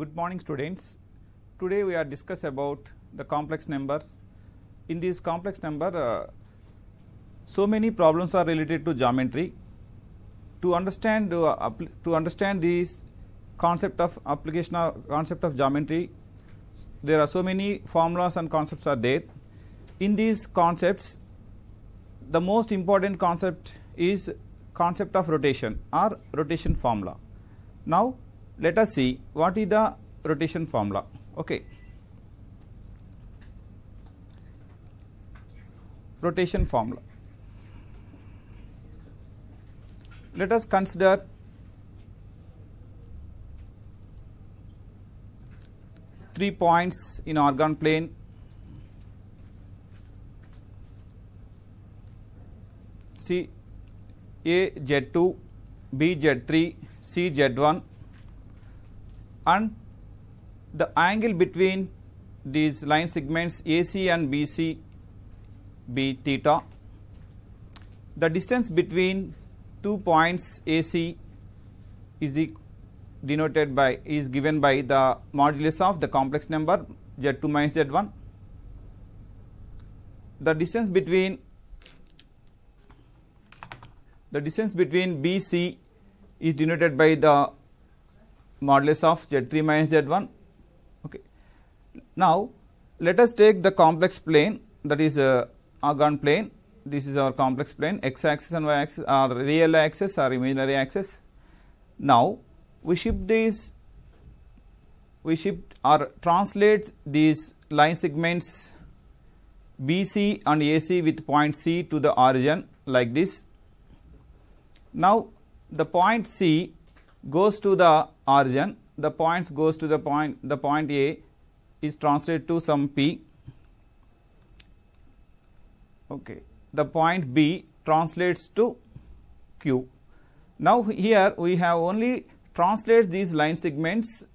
good morning students today we are discuss about the complex numbers in this complex number uh, so many problems are related to geometry to understand uh, to understand this concept of application of concept of geometry there are so many formulas and concepts are there in these concepts the most important concept is concept of rotation or rotation formula now let us see what is the rotation formula okay rotation formula let us consider three points in organ plane see a z2 b z3 c z1 and the angle between these line segments AC and BC be theta. The distance between two points AC is denoted by is given by the modulus of the complex number Z2 minus Z1. The distance between the distance between BC is denoted by the modulus of z3 minus z1 okay now let us take the complex plane that is a uh, argon plane this is our complex plane x axis and y axis are real axis or imaginary axis now we shift these we shift or translate these line segments BC and AC with point C to the origin like this. Now, the point C goes to the origin the points goes to the point the point A is translated to some P okay the point B translates to Q now here we have only translates these line segments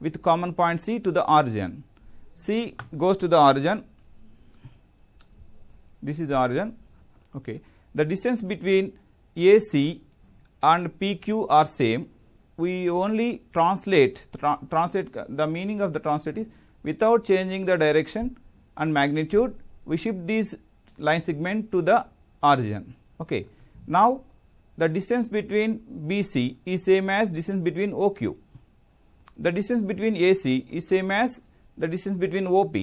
with common point C to the origin C goes to the origin this is origin okay the distance between AC and PQ are same we only translate, tra translate the meaning of the translate is without changing the direction and magnitude, we shift this line segment to the origin. Okay. Now, the distance between BC is same as distance between OQ. The distance between AC is same as the distance between OP.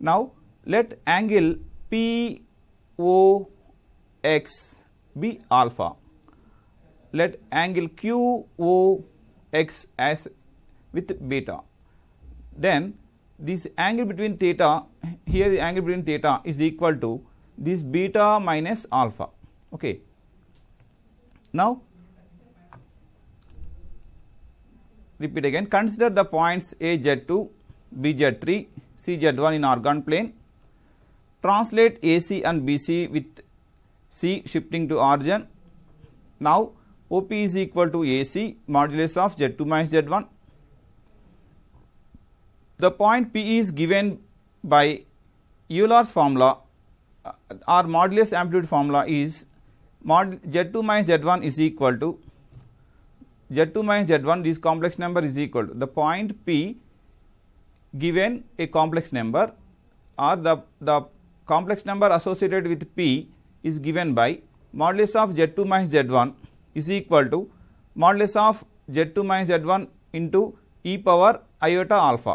Now, let angle POX be alpha let angle QOX as with beta. Then this angle between theta, here the angle between theta is equal to this beta minus alpha. Okay. Now repeat again consider the points AZ2, BZ3, CZ1 in organ plane. Translate AC and BC with C shifting to origin. Now OP is equal to AC modulus of Z2 minus Z1. The point P is given by Euler's formula uh, or modulus amplitude formula is mod Z2 minus Z1 is equal to Z2 minus Z1 this complex number is equal to the point P given a complex number or the, the complex number associated with P is given by modulus of Z2 minus Z1 is equal to modulus of z2 minus z1 into e power iota alpha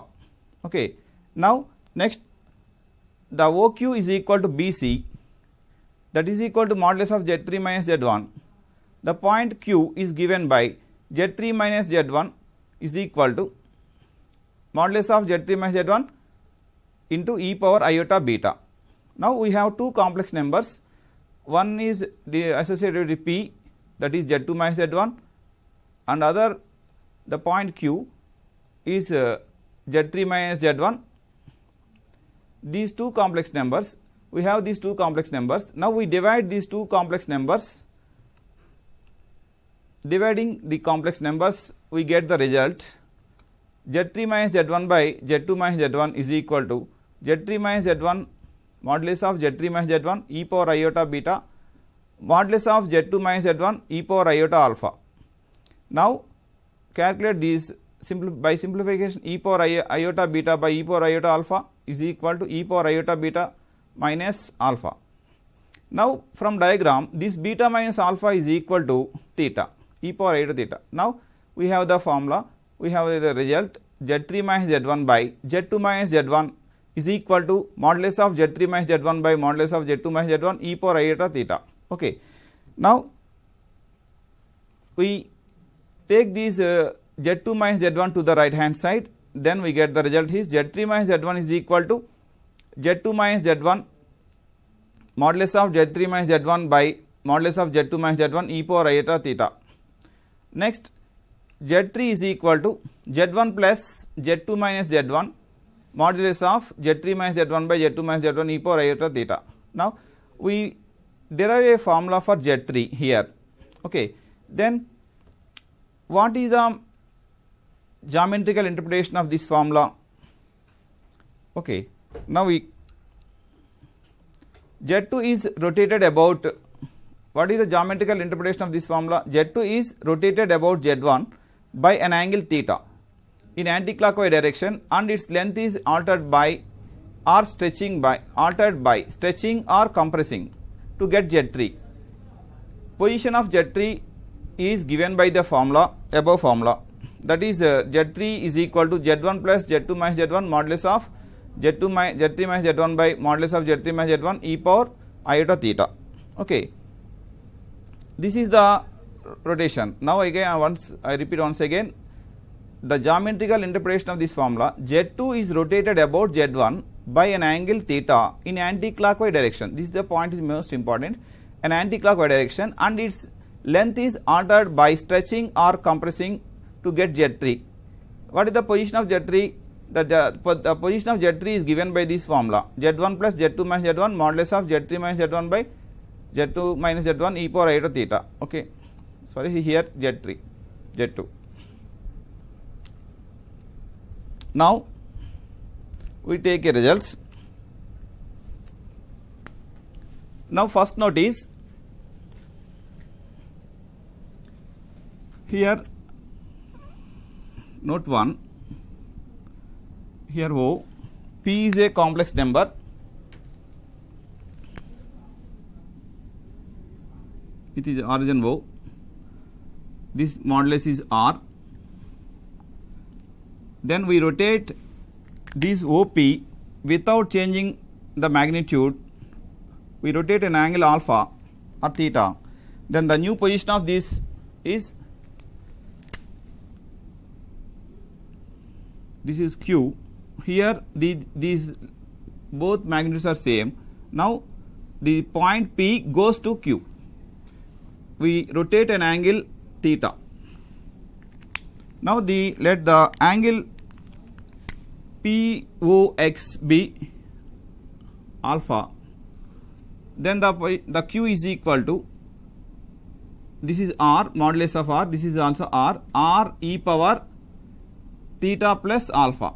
okay now next the oq is equal to bc that is equal to modulus of z3 minus z1 the point q is given by z3 minus z1 is equal to modulus of z3 minus z1 into e power iota beta now we have two complex numbers one is uh, associated with p that is Z2 minus Z1 and other the point Q is uh, Z3 minus Z1. These two complex numbers, we have these two complex numbers. Now we divide these two complex numbers. Dividing the complex numbers, we get the result Z3 minus Z1 by Z2 minus Z1 is equal to Z3 minus Z1 modulus of Z3 minus Z1 e power iota beta modulus of z2 minus z1 e power iota alpha. Now calculate these simpli by simplification e power iota beta by e power iota alpha is equal to e power iota beta minus alpha. Now from diagram this beta minus alpha is equal to theta e power iota theta. Now we have the formula we have the result z3 minus z1 by z2 minus z1 is equal to modulus of z3 minus z1 by modulus of z2 minus z1 e power iota theta. Okay. Now, we take these uh, z2 minus z1 to the right hand side then we get the result is z3 minus z1 is equal to z2 minus z1 modulus of z3 minus z1 by modulus of z2 minus z1 e power iota eta theta. Next z3 is equal to z1 plus z2 minus z1 modulus of z3 minus z1 by z2 minus z1 e power iota eta theta. Now we derive a formula for Z3 here. Okay. Then what is the geometrical interpretation of this formula? Okay. Now we Z2 is rotated about what is the geometrical interpretation of this formula? Z2 is rotated about Z1 by an angle theta in anticlockwise direction and its length is altered by or stretching by altered by stretching or compressing to get Z3. Position of Z3 is given by the formula above formula that is uh, Z3 is equal to Z1 plus Z2 minus Z1 modulus of Z2 minus Z3 minus Z1 by modulus of Z3 minus Z1 e power iota theta. Okay. This is the rotation. Now again once I repeat once again the geometrical interpretation of this formula Z2 is rotated about Z1 by an angle theta in anti-clockwise direction. This is the point is most important. An anti-clockwise direction and its length is altered by stretching or compressing to get Z3. What is the position of Z3? The, the, the position of Z3 is given by this formula Z1 plus Z2 minus Z1 modulus of Z3 minus Z1 by Z2 minus Z1 e power i to theta. Okay, sorry here Z3, Z2. Now we take a results. Now first note is here note 1 here O P is a complex number it is origin O this modulus is R then we rotate this OP without changing the magnitude we rotate an angle alpha or theta then the new position of this is this is q here the these both magnitudes are same now the point p goes to q we rotate an angle theta now the let the angle POXB alpha then the, the Q is equal to this is R modulus of R this is also R R e power theta plus alpha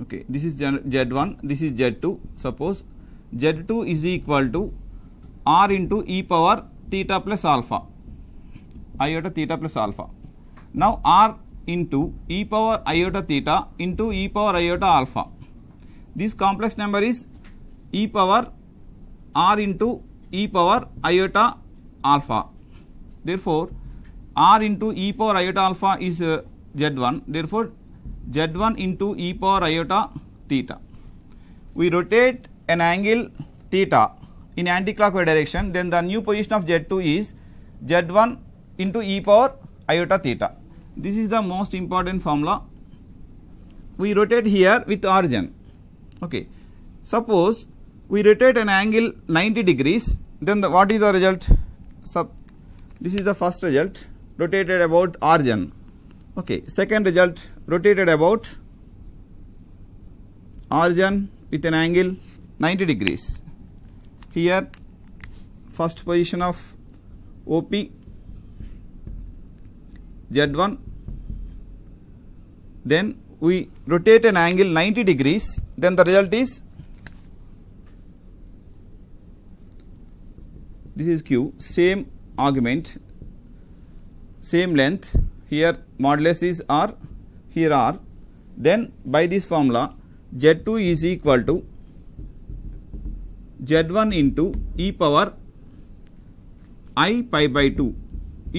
okay this is Z1 this is Z2 suppose Z2 is equal to R into e power theta plus alpha iota theta plus alpha now R into e power iota theta into e power iota alpha. This complex number is e power r into e power iota alpha. Therefore, r into e power iota alpha is uh, z1. Therefore, z1 into e power iota theta. We rotate an angle theta in anticlockwise direction, then the new position of z2 is z1 into e power iota theta. This is the most important formula. We rotate here with origin. Okay. Suppose we rotate an angle 90 degrees, then the, what is the result? Sub, this is the first result, rotated about origin. Okay. Second result, rotated about origin with an angle 90 degrees. Here, first position of OP Z1 then we rotate an angle 90 degrees, then the result is this is q, same argument, same length, here modulus is r, here r. Then by this formula, z2 is equal to z1 into e power i pi by 2.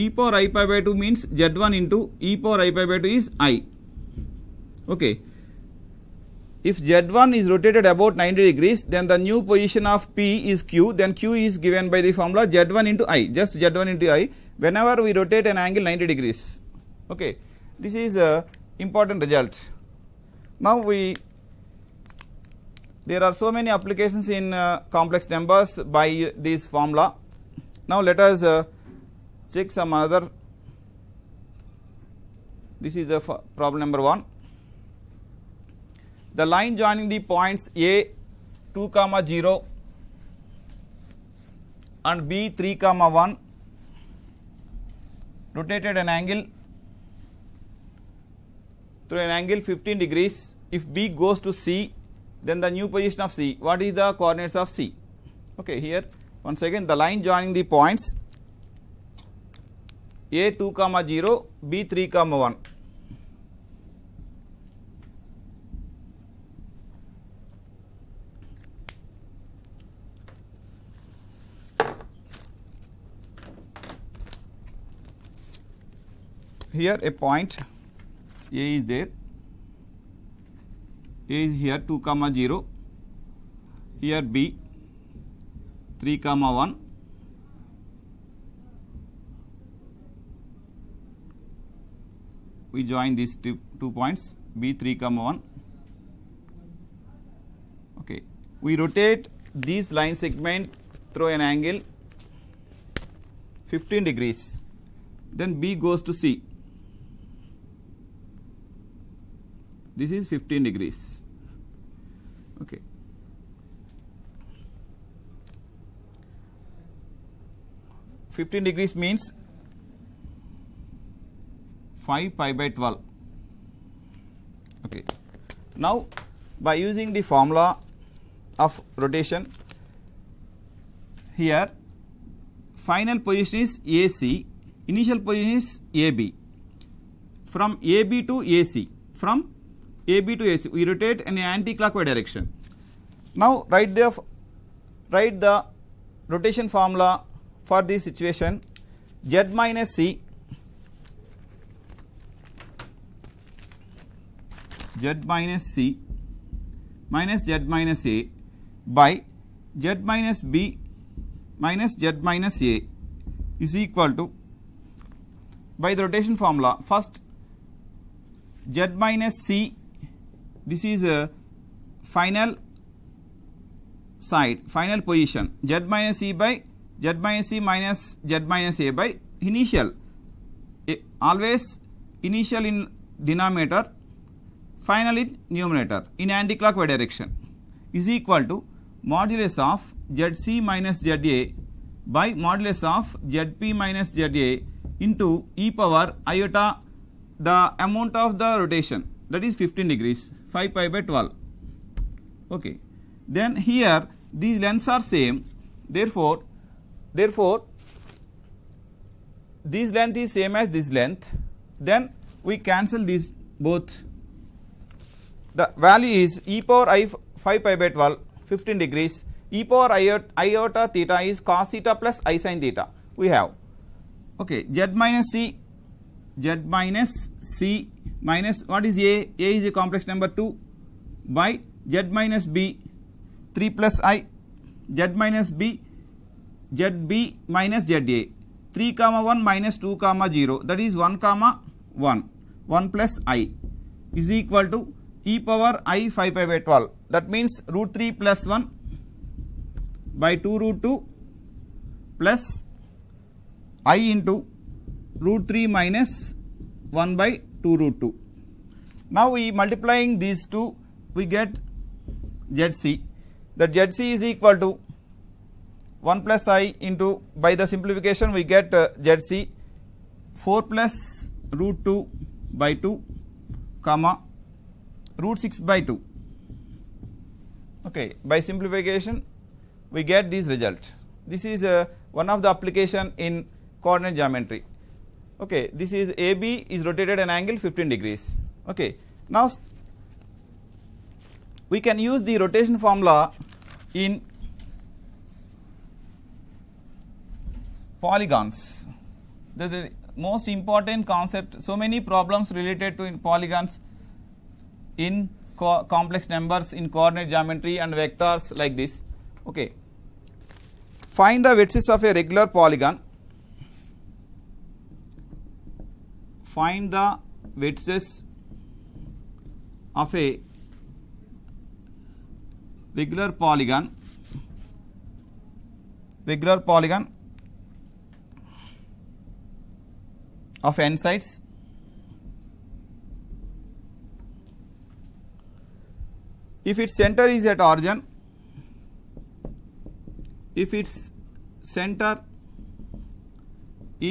e power i pi by 2 means z1 into e power i pi by 2 is i. Okay. If Z1 is rotated about 90 degrees, then the new position of P is Q, then Q is given by the formula Z1 into I, just Z1 into I, whenever we rotate an angle 90 degrees. Okay. This is a uh, important result. Now we there are so many applications in uh, complex numbers by this formula. Now let us uh, check some other this is the problem number 1 the line joining the points A 2 comma 0 and B 3 comma 1 rotated an angle through an angle 15 degrees if B goes to C then the new position of C what is the coordinates of C okay here once again the line joining the points A 2 comma 0 B 3 comma 1 here a point A is there, A is here 2 comma 0, here B 3 comma 1, we join these two, two points B 3 comma 1. Okay. We rotate this line segment through an angle 15 degrees then B goes to C this is 15 degrees okay Fifteen degrees means five pi by twelve. Okay. Now, by using the formula of rotation, here final position is AC, initial position is AB. From AB to AC, from AB to AC. We rotate in the anti-clockwise direction. Now write the write the rotation formula for this situation Z minus C Z minus C minus Z minus A by Z minus B minus Z minus A is equal to by the rotation formula first Z minus C this is a final side, final position z minus e by z minus e minus z minus a by initial. A, always initial in denominator, final in numerator in anticlockwise direction is equal to modulus of zc minus za by modulus of zp minus za into e power iota the amount of the rotation that is 15 degrees 5 pi by 12 okay then here these lengths are same therefore therefore this length is same as this length then we cancel these both the value is e power i 5 pi by 12 15 degrees e power iota theta is cos theta plus i sin theta we have okay z minus c z minus c minus what is a a is a complex number 2 by z minus b 3 plus i z minus b z b minus z a 3 comma 1 minus 2 comma 0 that is 1 comma 1 1 plus i is equal to e power i 5 pi by 12 that means root 3 plus 1 by 2 root 2 plus i into root 3 minus 1 by 2 root 2. Now we multiplying these two we get ZC that ZC is equal to 1 plus i into by the simplification we get uh, ZC 4 plus root 2 by 2 comma root 6 by 2 okay by simplification we get this result this is uh, one of the application in coordinate geometry okay this is AB is rotated an angle 15 degrees okay now we can use the rotation formula in polygons the most important concept so many problems related to in polygons in co complex numbers in coordinate geometry and vectors like this okay find the vertices of a regular polygon find the vertices of a regular polygon regular polygon of n sides if its center is at origin if its center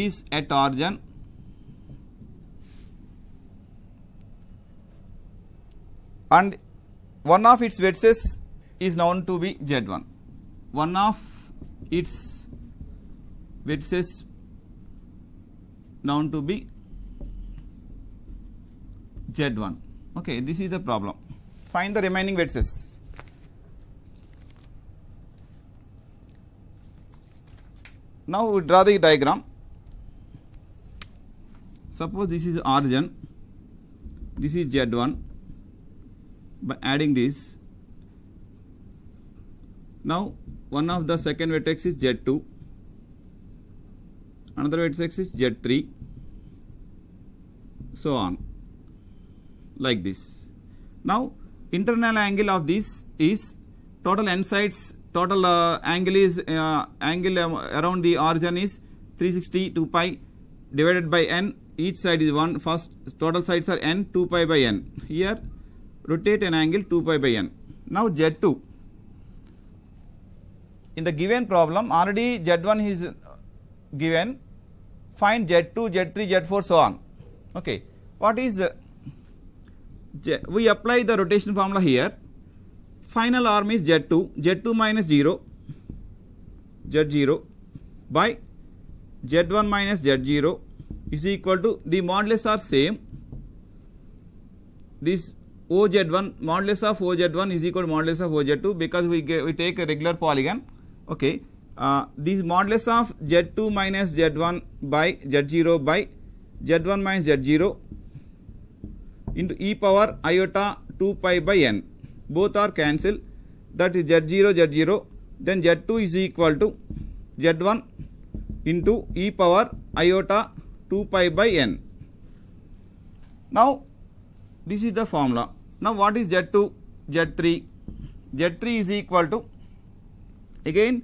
is at origin and one of its vertices is known to be Z1. One of its vertices known to be Z1. Okay, this is the problem. Find the remaining vertices. Now we draw the diagram. Suppose this is origin, this is Z1, by adding this. Now one of the second vertex is Z2, another vertex is Z3, so on like this. Now internal angle of this is total n sides total uh, angle is uh, angle um, around the origin is 360 2 pi divided by n each side is 1 first total sides are n 2 pi by n here rotate an angle 2 pi by n. Now Z2, in the given problem already Z1 is given, find Z2, Z3, Z4 so on. Okay, what is J, uh, we apply the rotation formula here. Final arm is Z2, Z2 minus 0, Z0 by Z1 minus Z0 is equal to the modulus are same. This OZ1 modulus of OZ1 is equal to modulus of OZ2 because we get, we take a regular polygon. Okay, uh, this modulus of Z2 minus Z1 by Z0 by Z1 minus Z0 into e power iota 2 pi by n. Both are cancelled. That is Z0 Z0. Then Z2 is equal to Z1 into e power iota 2 pi by n. Now this is the formula now what is Z2, Z3? Z3 is equal to again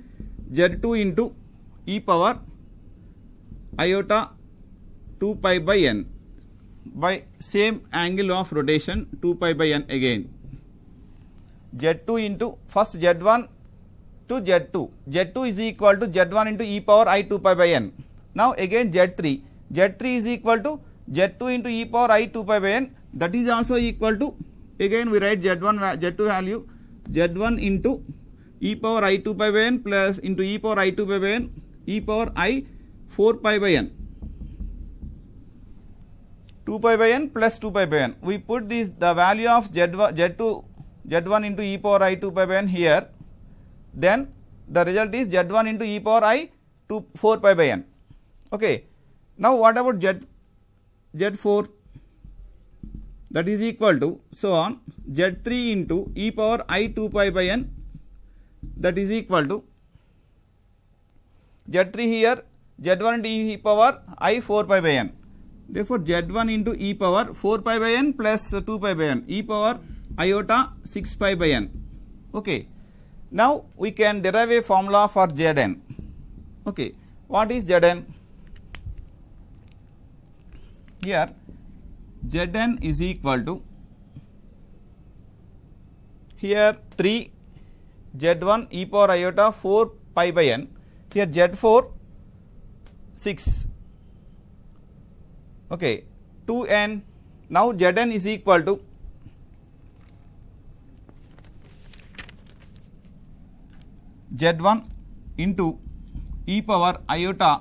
Z2 into e power iota 2 pi by n by same angle of rotation 2 pi by n again. Z2 into first Z1 to Z2. Z2 is equal to Z1 into e power i 2 pi by n. Now again Z3. Z3 is equal to Z2 into e power i 2 pi by n that is also equal to again we write z1 z2 value z1 into e power i2 pi by n plus into e power i2 pi by n e power i 4 pi by n 2 pi by n plus 2 pi by n we put this the value of z1 z2 z1 into e power i2 pi by n here then the result is z1 into e power i 2 4 pi by n okay now what about z z4 that is equal to so on z3 into e power i 2 pi by n that is equal to z3 here z1 into e power i 4 pi by n therefore z1 into e power 4 pi by n plus 2 pi by n e power iota 6 pi by n okay now we can derive a formula for zn okay what is zn here Zn is equal to here 3 Z1 e power iota 4 pi by n here Z4 6 okay 2n now Zn is equal to Z1 into e power iota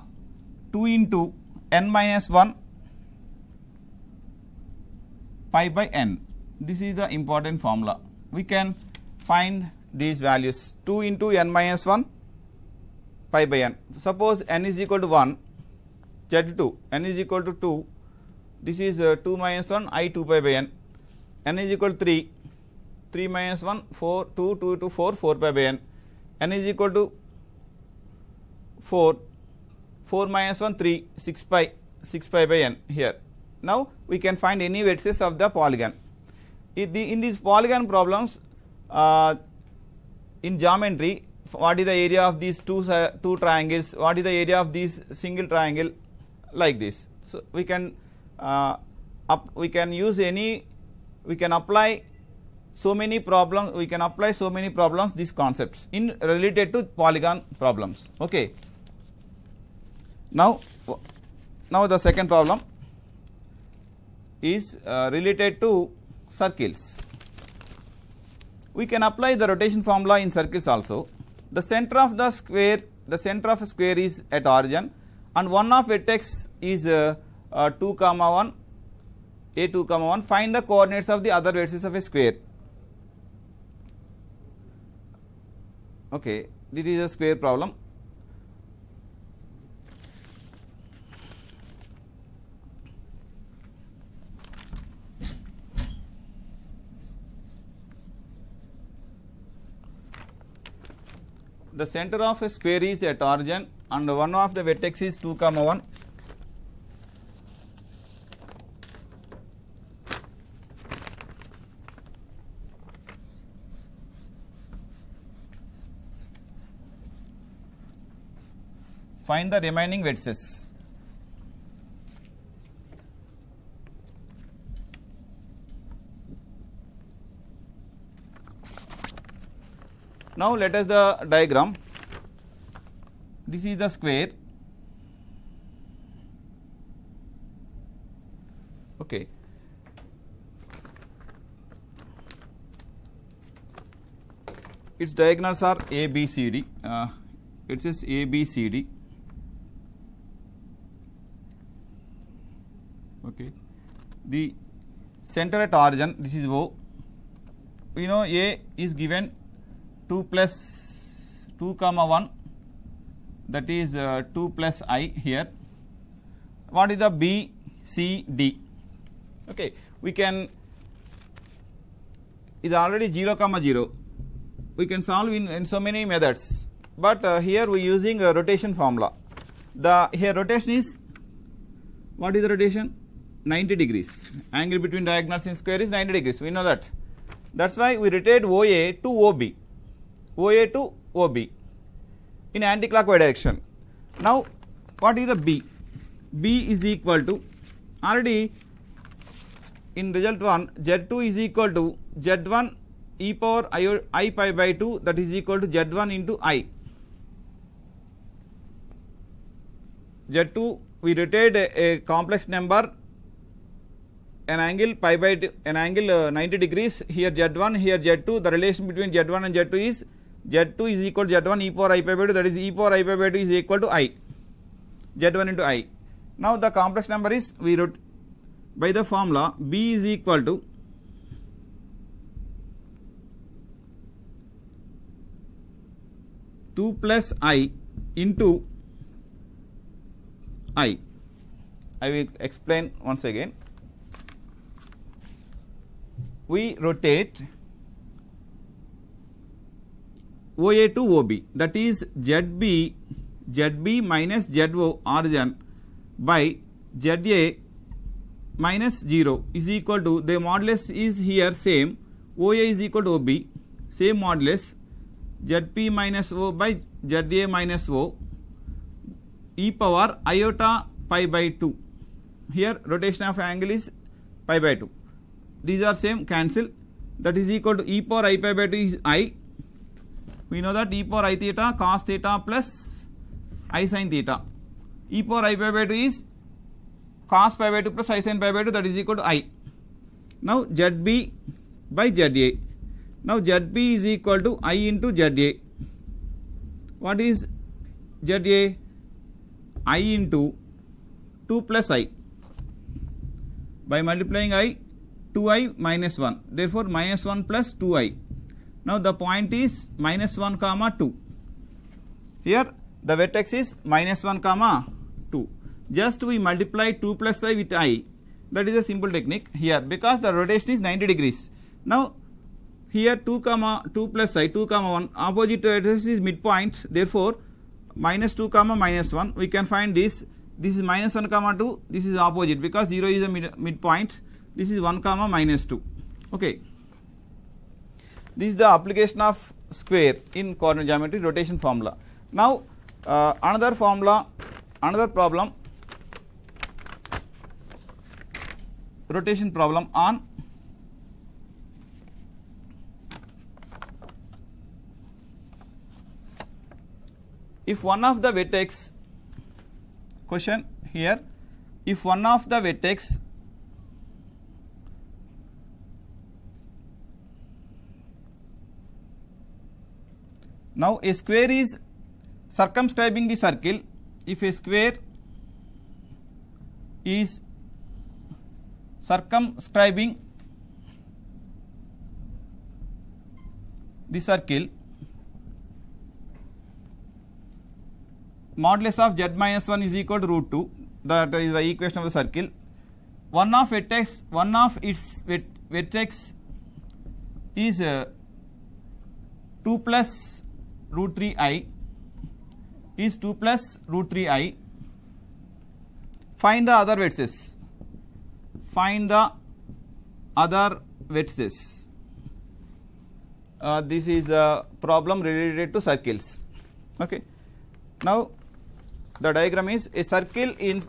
2 into n minus 1 pi by n. This is the important formula. We can find these values 2 into n minus 1 pi by n. Suppose n is equal to 1, z2, n is equal to 2, this is uh, 2 minus 1 i 2 pi by n, n is equal to 3, 3 minus 1 4 2 2 to 4 4 pi by n, n is equal to 4, 4 minus 1 3 6 pi 6 pi by n here now we can find any vertices of the polygon. In these polygon problems, uh, in geometry, what is the area of these two two triangles? What is the area of these single triangle? Like this. So we can uh, up, we can use any we can apply so many problems we can apply so many problems these concepts in related to polygon problems okay now now the second problem is uh, related to circles. We can apply the rotation formula in circles also. The center of the square, the center of a square is at origin and one of vertex is uh, uh, 2 comma 1, a 2 comma 1. Find the coordinates of the other vertices of a square. Okay, this is a square problem. the center of a square is at origin and one of the vertex is 2 comma 1 find the remaining vertices Now, let us the diagram. This is the square. Okay. Its diagonals are A, B, C, D. Uh, it says A, B, C, D. Okay. The center at origin, this is O. You know, A is given 2 plus 2 comma 1 that is uh, 2 plus i here what is the b c d okay we can is already 0 comma 0 we can solve in, in so many methods but uh, here we using a rotation formula the here rotation is what is the rotation 90 degrees angle between diagonals in square is 90 degrees we know that that's why we rotate oa to ob OA to OB in anti-clockwise direction. Now what is the B? B is equal to already in result 1 Z2 is equal to Z1 e power I, I pi by 2 that is equal to Z1 into I. Z2 we rotate a, a complex number an angle pi by an angle uh, 90 degrees here Z1 here Z2 the relation between Z1 and Z2 is Z2 is equal to Z1 e power i pi by 2 that is e power i pi by 2 is equal to i. Z1 into i. Now the complex number is we wrote by the formula B is equal to two plus i into i. I will explain once again. We rotate OA to OB that is ZB ZB minus ZO origin by ZA minus 0 is equal to the modulus is here same OA is equal to OB same modulus ZP minus O by ZA minus O e power iota pi by 2 here rotation of angle is pi by 2 these are same cancel that is equal to e power i pi by 2 is i we know that e power i theta cos theta plus i sin theta. e power i pi by 2 is cos pi by 2 plus i sin pi by 2 that is equal to i. Now ZB by ZA. Now ZB is equal to I into ZA. What is ZA? I into 2 plus I. By multiplying I, 2i minus 1. Therefore, minus 1 plus 2i. Now the point is minus 1 comma 2. Here the vertex is minus 1 comma 2. Just we multiply 2 plus i with i. That is a simple technique here because the rotation is 90 degrees. Now here 2 comma 2 plus i 2 comma 1 opposite vertex is midpoint therefore minus 2 comma minus 1 we can find this this is minus 1 comma 2 this is opposite because 0 is a mid midpoint this is 1 comma minus 2 okay this is the application of square in coordinate geometry rotation formula. Now uh, another formula, another problem, rotation problem on if one of the vertex question here if one of the vertex Now a square is circumscribing the circle if a square is circumscribing the circle modulus of z minus 1 is equal to root 2 that is the equation of the circle one of vertex one of its vertex is uh, 2 plus root 3i is 2 plus root 3i. Find the other vertices. Find the other vertices. Uh, this is the problem related to circles. Okay. Now, the diagram is a circle in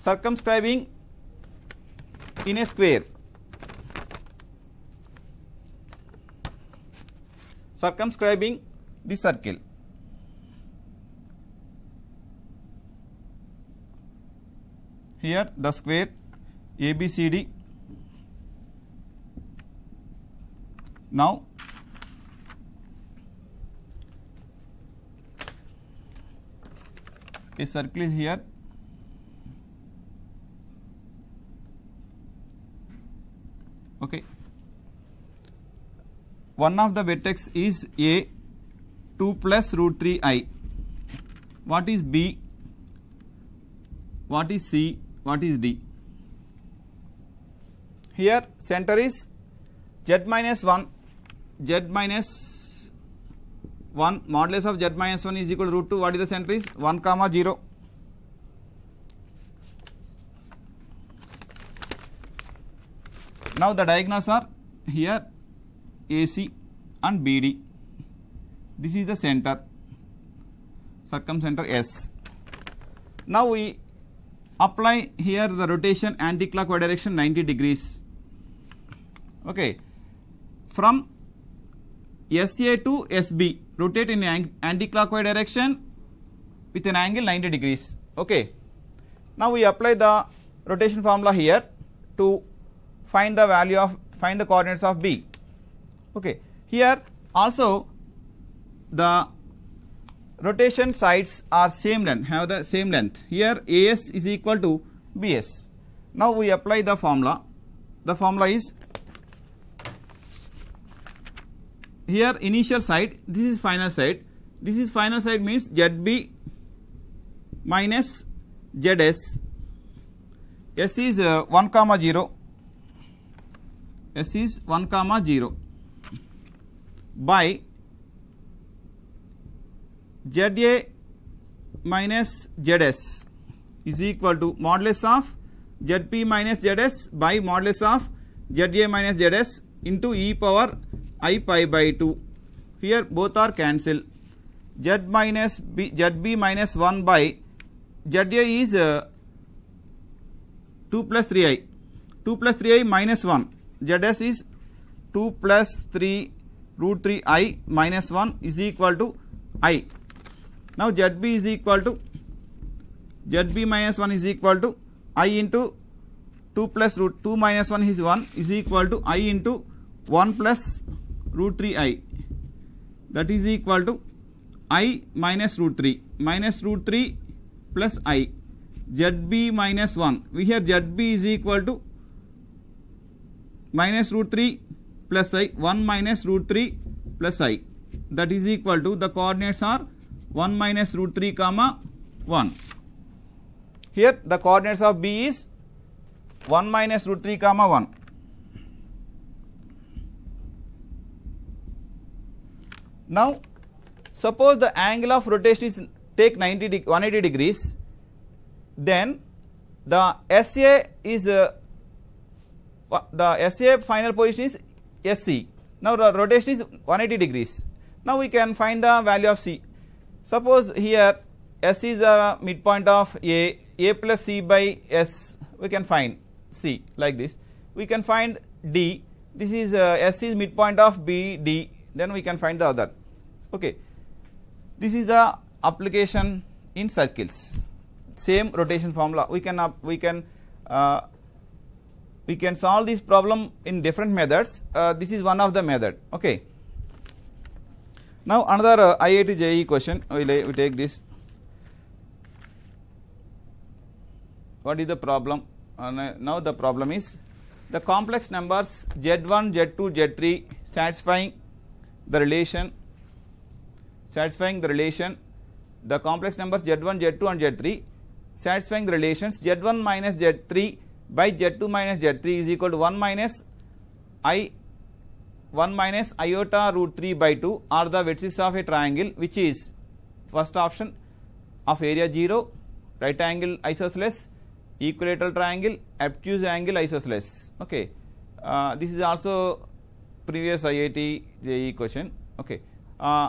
circumscribing in a square circumscribing the circle. Here the square ABCD. Now a circle is here okay one of the vertex is A 2 plus root 3 i. What is B? What is C? What is D? Here center is z minus 1, z minus 1 modulus of z minus 1 is equal to root 2. What is the center is 1 comma 0. Now the diagonals are here AC and BD. This is the center, circumcenter S. Now we apply here the rotation anti-clockwise direction 90 degrees. Okay. From SA to SB, rotate in anti-clockwise direction with an angle 90 degrees. Okay. Now we apply the rotation formula here to find the value of find the coordinates of B. Okay. Here also the rotation sides are same length, have the same length. Here AS is equal to BS. Now we apply the formula. The formula is here initial side, this is final side. This is final side means ZB minus ZS. S is uh, 1 comma 0. S is 1 comma 0 by ZA minus ZS is equal to modulus of ZP minus ZS by modulus of ZA minus ZS into e power i pi by 2. Here both are cancel. Z minus B, ZB minus 1 by ZA is uh, 2 plus 3i. 2 plus 3i minus 1. ZS is 2 plus 3 root 3 i minus 1 is equal to i. Now zb is equal to zb minus 1 is equal to i into 2 plus root 2 minus 1 is 1 is equal to i into 1 plus root 3 i that is equal to i minus root 3 minus root 3 plus i zb minus 1 we here zb is equal to minus root 3 plus i 1 minus root 3 plus i that is equal to the coordinates are 1 minus root 3 comma 1. Here the coordinates of B is 1 minus root 3 comma 1. Now suppose the angle of rotation is take 90 de 180 degrees then the SA is uh, the SA final position is SC. Now the rotation is 180 degrees. Now we can find the value of C. Suppose here S is the midpoint of A, A plus C by S we can find C like this. We can find D, this is uh, S is midpoint of B, D, then we can find the other. Okay. This is the application in circles, same rotation formula. We can, up, we can uh, we can solve this problem in different methods. Uh, this is one of the method. Okay. Now another uh, IIT JE question. We, we take this. What is the problem? Uh, now the problem is the complex numbers Z1, Z2, Z3 satisfying the relation satisfying the relation the complex numbers Z1, Z2 and Z3 satisfying the relations Z1 minus Z3 by Z2 minus Z3 is equal to 1 minus I 1 minus iota root 3 by 2 are the vertices of a triangle which is first option of area 0 right angle isosceles equilateral triangle obtuse angle isosceles okay uh, this is also previous IIT JE question okay uh,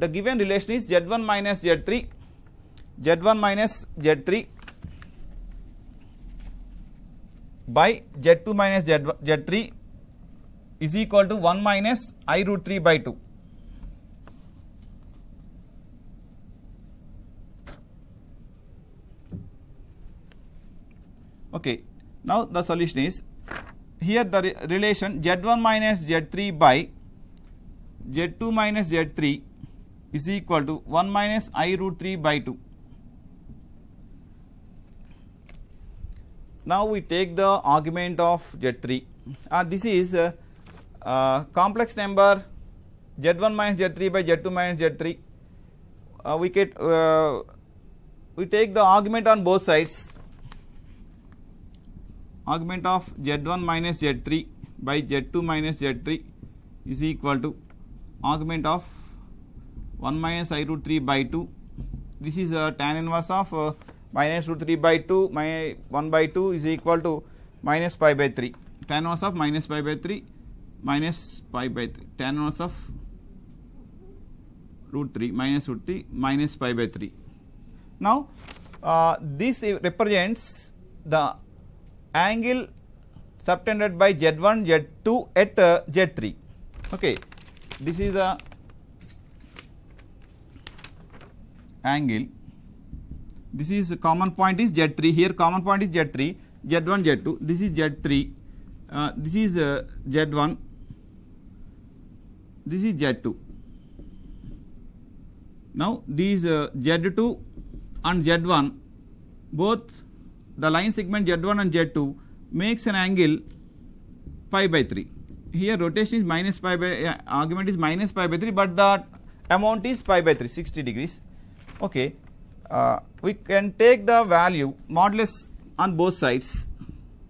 the given relation is Z1 minus Z3 Z1 minus Z3 by z2 minus z, z3 is equal to 1 minus i root 3 by 2. Okay, now the solution is here the re relation z1 minus z3 by z2 minus z3 is equal to 1 minus i root 3 by 2. Now, we take the argument of Z3 uh, this is uh, uh, complex number Z1 minus Z3 by Z2 minus Z3 uh, we get uh, we take the argument on both sides argument of Z1 minus Z3 by Z2 minus Z3 is equal to argument of 1 minus I root 3 by 2 this is a tan inverse of uh, minus root 3 by 2 my 1 by 2 is equal to minus pi by 3 tan inverse of minus pi by 3 minus pi by 3 tan inverse of root 3 minus root 3 minus pi by 3. Now uh, this represents the angle subtended by z1 z2 at uh, z3 okay this is the angle this is common point is Z3. Here common point is Z3, Z1, Z2. This is Z3. Uh, this is uh, Z1. This is Z2. Now these uh, Z2 and Z1 both the line segment Z1 and Z2 makes an angle pi by 3. Here rotation is minus pi by uh, argument is minus pi by 3 but the amount is pi by 3 60 degrees okay uh, we can take the value modulus on both sides.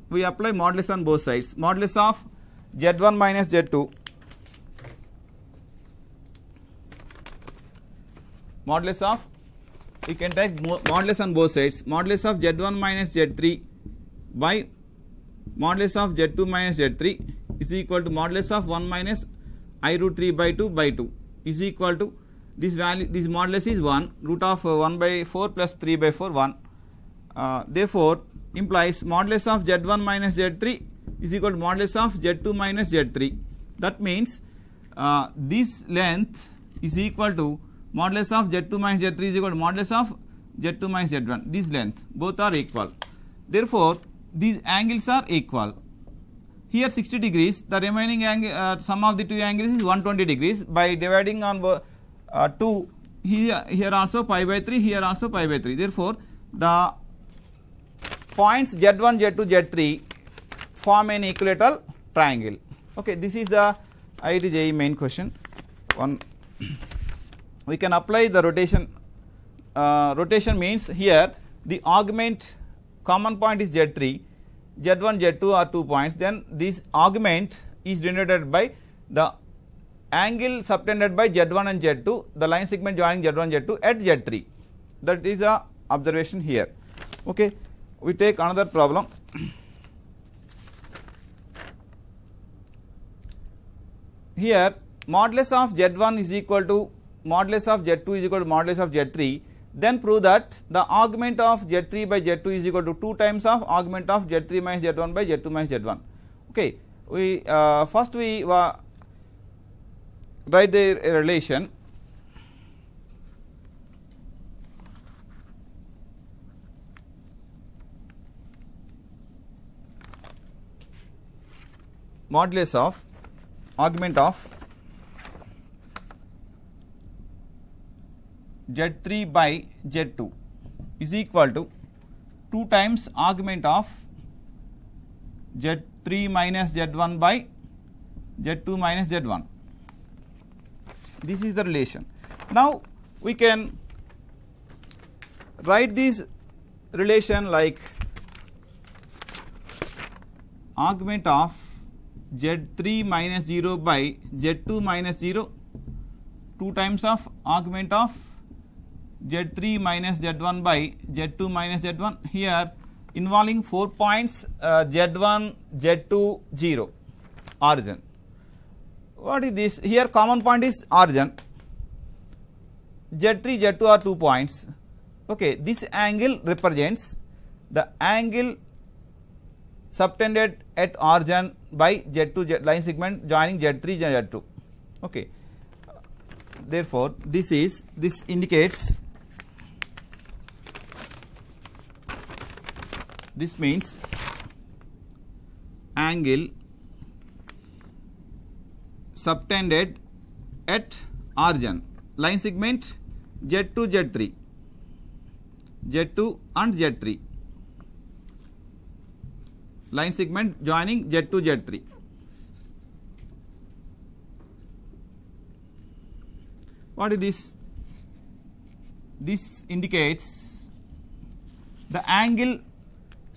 We apply modulus on both sides. Modulus of z1 minus z2 modulus of we can take modulus on both sides modulus of z1 minus z3 by modulus of z2 minus z3 is equal to modulus of 1 minus i root 3 by 2 by 2 is equal to this value this modulus is 1 root of uh, 1 by 4 plus 3 by 4 1 uh, therefore implies modulus of z1 minus z3 is equal to modulus of z2 minus z3 that means uh, this length is equal to modulus of z2 minus z3 is equal to modulus of z2 minus z1 this length both are equal therefore these angles are equal here 60 degrees the remaining angle uh, sum of the two angles is 120 degrees by dividing on both uh, 2 here here also pi by 3 here also pi by 3 therefore the points z1 z2 z3 form an equilateral triangle okay this is the IDJ main question one we can apply the rotation uh, rotation means here the augment common point is z3 z1 z2 are two points then this augment is denoted by the angle subtended by Z1 and Z2, the line segment joining Z1 Z2 at Z3. That is the observation here. Okay, we take another problem. here modulus of Z1 is equal to modulus of Z2 is equal to modulus of Z3 then prove that the augment of Z3 by Z2 is equal to 2 times of augment of Z3 minus Z1 by Z2 minus Z1. Okay, we uh, first we uh, write the relation modulus of argument of z3 by z2 is equal to 2 times argument of z3 minus z1 by z2 minus z1 this is the relation. Now we can write this relation like argument of z3 minus 0 by z2 minus 0 2 times of argument of z3 minus z1 by z2 minus z1 here involving 4 points uh, z1 z2 0 origin what is this here common point is origin z3 z2 are two points okay this angle represents the angle subtended at origin by z2 z line segment joining z3 z2 okay therefore this is this indicates this means angle subtended at origin line segment Z2 Z3 Z2 and Z3 line segment joining Z2 Z3 what is this this indicates the angle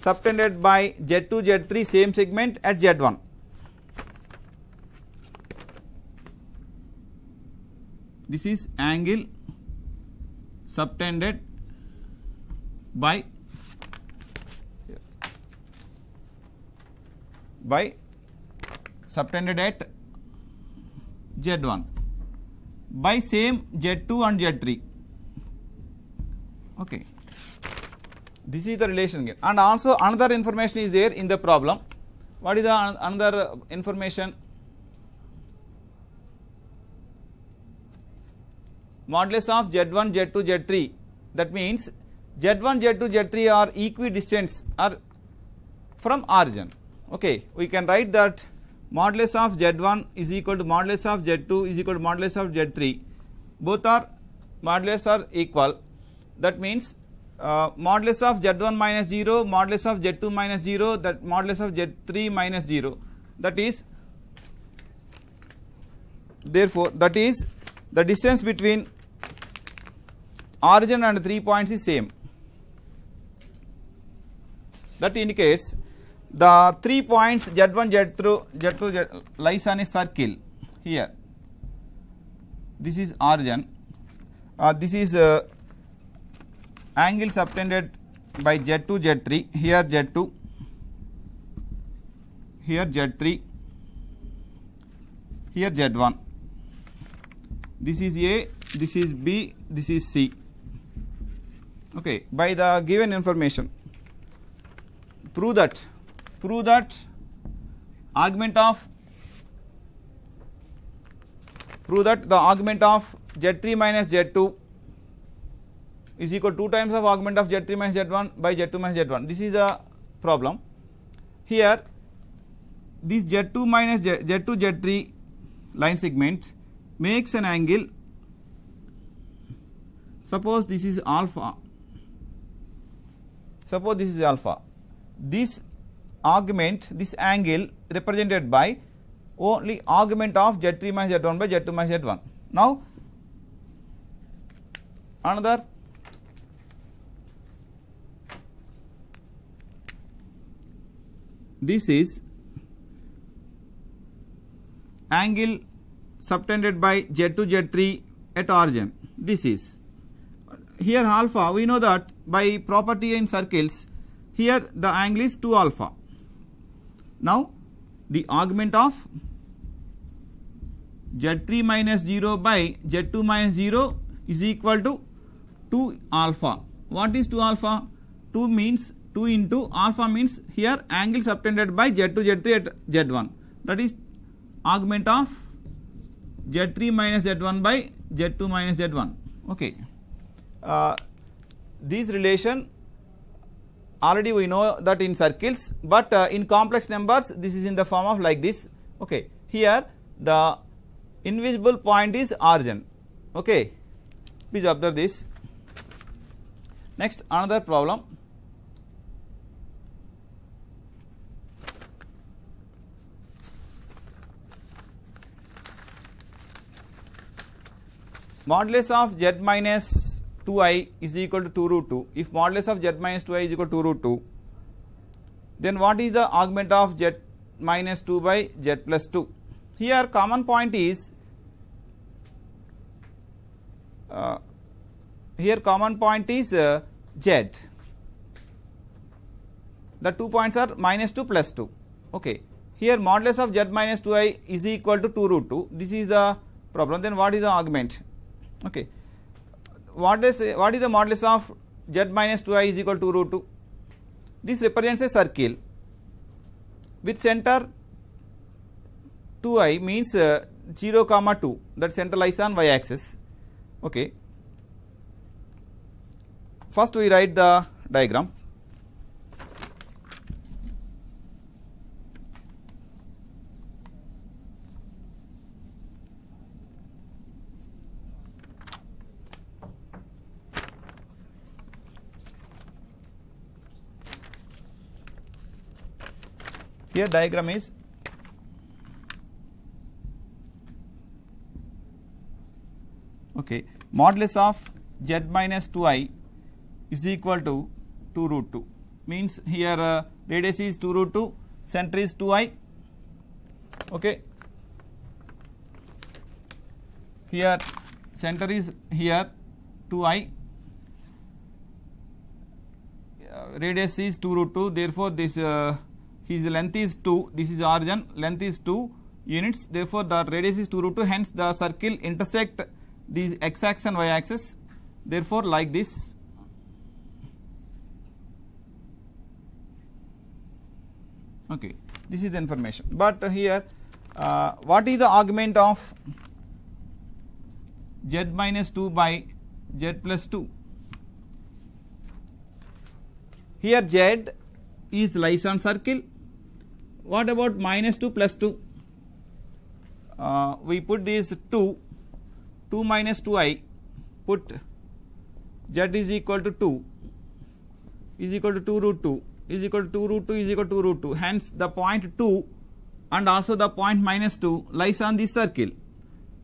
subtended by Z2 Z3 same segment at Z1 this is angle subtended by by subtended at Z1 by same Z2 and Z3 okay this is the relation here. and also another information is there in the problem what is the another information modulus of Z1, Z2, Z3 that means Z1, Z2, Z3 are equidistant are from origin. Okay, we can write that modulus of Z1 is equal to modulus of Z2 is equal to modulus of Z3. Both are modulus are equal. That means uh, modulus of Z1 minus 0, modulus of Z2 minus 0, that modulus of Z3 minus 0. That is therefore that is the distance between origin and 3 points is same. That indicates the 3 points Z1, Z2, Z2 lies on a circle here. This is origin, uh, this is uh, angle subtended by Z2, Z3, here Z2, here Z3, here Z1. This is A, this is B, this is C okay by the given information prove that prove that argument of prove that the argument of z3 minus z2 is equal to 2 times of argument of z3 minus z1 by z2 minus z1 this is a problem here this z2 minus z2 z3 line segment makes an angle suppose this is alpha Suppose this is alpha. This argument, this angle represented by only argument of Z3 minus Z1 by Z2 minus Z1. Now, another this is angle subtended by Z2 Z3 at origin. This is here alpha we know that by property in circles, here the angle is 2 alpha. Now the argument of z3 minus 0 by z2 minus 0 is equal to 2 alpha. What is 2 alpha? 2 means 2 into alpha means here angle subtended by z2, z3, z1. That is argument of z3 minus z1 by z2 minus z1. Okay. Uh, these relation already we know that in circles but uh, in complex numbers this is in the form of like this okay here the invisible point is origin okay please observe this next another problem modulus of z minus 2i is equal to 2 root 2, if modulus of z minus 2i is equal to 2 root 2, then what is the augment of z minus 2 by z plus 2? Here common point is, uh, here common point is uh, z. The two points are minus 2 plus 2. Okay. Here modulus of z minus 2i is equal to 2 root 2. This is the problem. Then what is the augment? Okay what is what is the modulus of z minus 2i is equal to root 2 this represents a circle with center 2i means uh, 0 comma 2 that center lies on y axis okay first we write the diagram here diagram is okay modulus of z minus 2i is equal to 2 root 2 means here uh, radius is 2 root 2 center is 2i okay here center is here 2i uh, radius is 2 root 2 therefore this uh, his length is 2, this is origin, length is 2 units, therefore the radius is 2 root 2, hence the circle intersect these x axis and y axis, therefore like this. Okay, this is the information, but here uh, what is the argument of z minus 2 by z plus 2? Here z is Lyson circle what about minus 2 plus 2? Uh, we put this 2, 2 minus 2i, put z is equal to 2 is equal to 2 root 2 is equal to 2 root 2 is equal to 2 root 2. Hence, the point 2 and also the point minus 2 lies on this circle.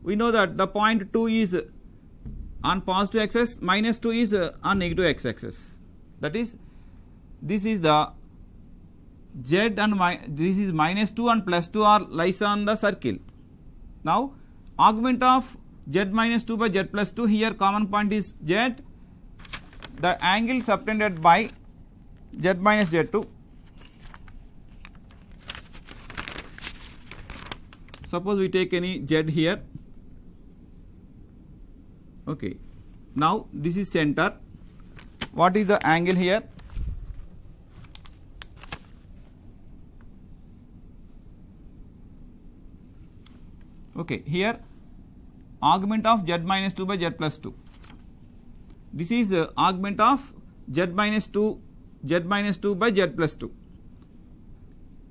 We know that the point 2 is on positive axis, minus 2 is on negative x axis. That is, this is the z and my, this is minus 2 and plus 2 are lies on the circle. Now augment of z minus 2 by z plus 2 here common point is z the angle subtended by z minus z2 suppose we take any z here okay now this is center what is the angle here Okay, here argument of z minus 2 by z plus 2. This is uh, argument of z minus 2 z minus 2 by z plus 2.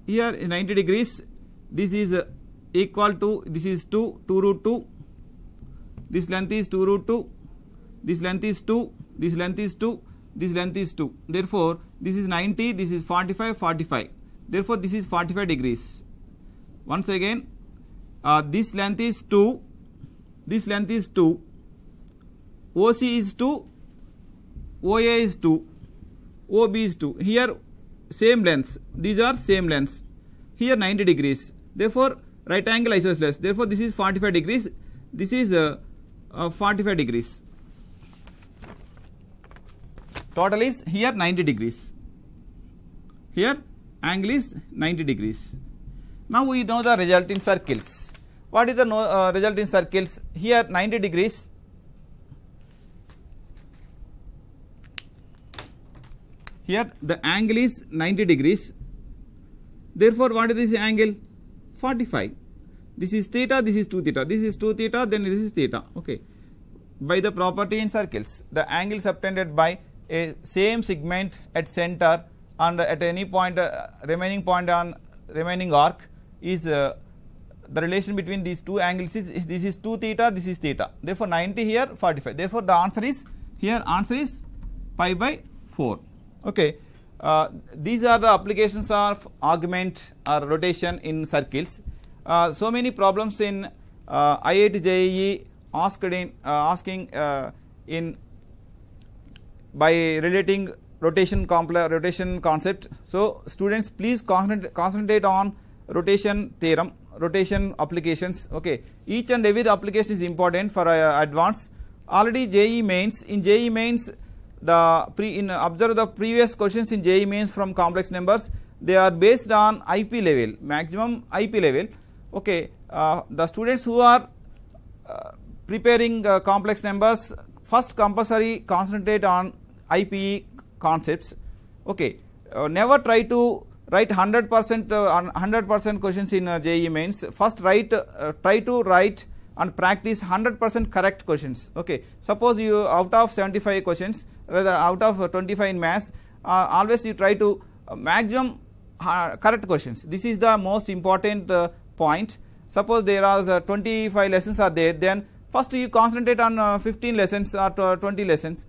Here 90 degrees this is uh, equal to this is 2 2 root 2 this length is 2 root 2 this length is 2 this length is 2 this length is 2 therefore this is 90 this is 45 45 therefore this is 45 degrees once again uh, this length is 2 this length is 2 OC is 2 OA is 2 OB is 2 here same lengths these are same lengths here 90 degrees therefore right angle isosceles therefore this is 45 degrees this is uh, uh, 45 degrees total is here 90 degrees here angle is 90 degrees now we know the resulting circles what is the no, uh, result in circles? Here 90 degrees here the angle is 90 degrees therefore what is this angle 45 this is theta this is 2 theta this is 2 theta then this is theta okay by the property in circles the angle subtended by a same segment at center and at any point uh, remaining point on remaining arc is uh, the relation between these two angles is this is 2 theta this is theta therefore 90 here 45 therefore the answer is here answer is pi by 4 okay uh, these are the applications of argument or rotation in circles uh, so many problems in uh, IIT JEE asked in uh, asking uh, in by relating rotation complex rotation concept so students please concentrate on rotation theorem rotation applications okay each and every application is important for uh, advanced already JE mains in JE mains the pre in observe the previous questions in JE mains from complex numbers they are based on IP level maximum IP level okay uh, the students who are uh, preparing uh, complex numbers first compulsory concentrate on IPE concepts okay uh, never try to write 100 percent 100 uh, percent questions in uh, JE mains first write uh, try to write and practice 100 percent correct questions okay suppose you out of 75 questions rather out of 25 in mass uh, always you try to uh, maximum uh, correct questions this is the most important point suppose there are 25 lessons are there then first you concentrate on 15 lessons or 20 lessons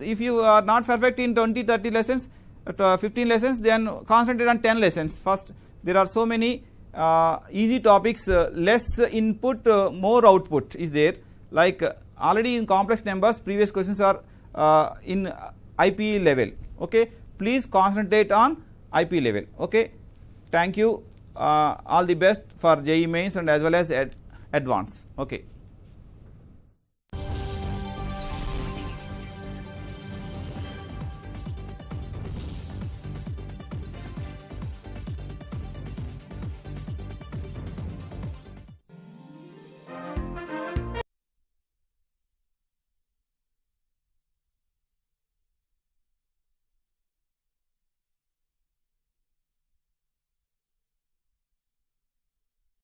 if you are not perfect in 20 30 lessons uh, 15 lessons then concentrate on 10 lessons first there are so many uh, easy topics uh, less input uh, more output is there like uh, already in complex numbers previous questions are uh, in IP level okay please concentrate on IP level okay thank you all the best for JE mains and as well as ad advance okay